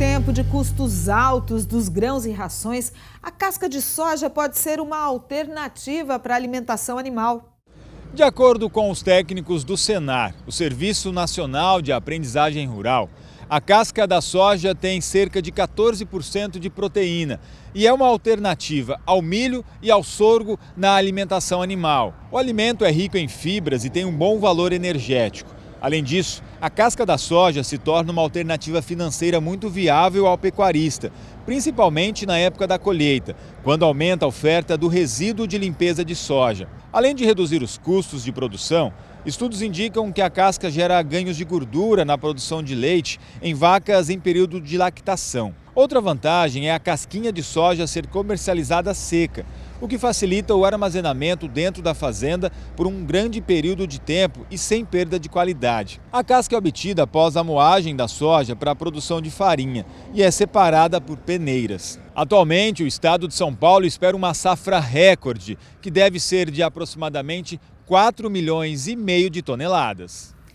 tempo de custos altos dos grãos e rações, a casca de soja pode ser uma alternativa para a alimentação animal. De acordo com os técnicos do Senar, o Serviço Nacional de Aprendizagem Rural, a casca da soja tem cerca de 14% de proteína e é uma alternativa ao milho e ao sorgo na alimentação animal. O alimento é rico em fibras e tem um bom valor energético. Além disso, a casca da soja se torna uma alternativa financeira muito viável ao pecuarista, principalmente na época da colheita, quando aumenta a oferta do resíduo de limpeza de soja. Além de reduzir os custos de produção, estudos indicam que a casca gera ganhos de gordura na produção de leite em vacas em período de lactação. Outra vantagem é a casquinha de soja ser comercializada seca, o que facilita o armazenamento dentro da fazenda por um grande período de tempo e sem perda de qualidade. A casca é obtida após a moagem da soja para a produção de farinha e é separada por peneiras. Atualmente, o estado de São Paulo espera uma safra recorde, que deve ser de aproximadamente 4 milhões e meio de toneladas.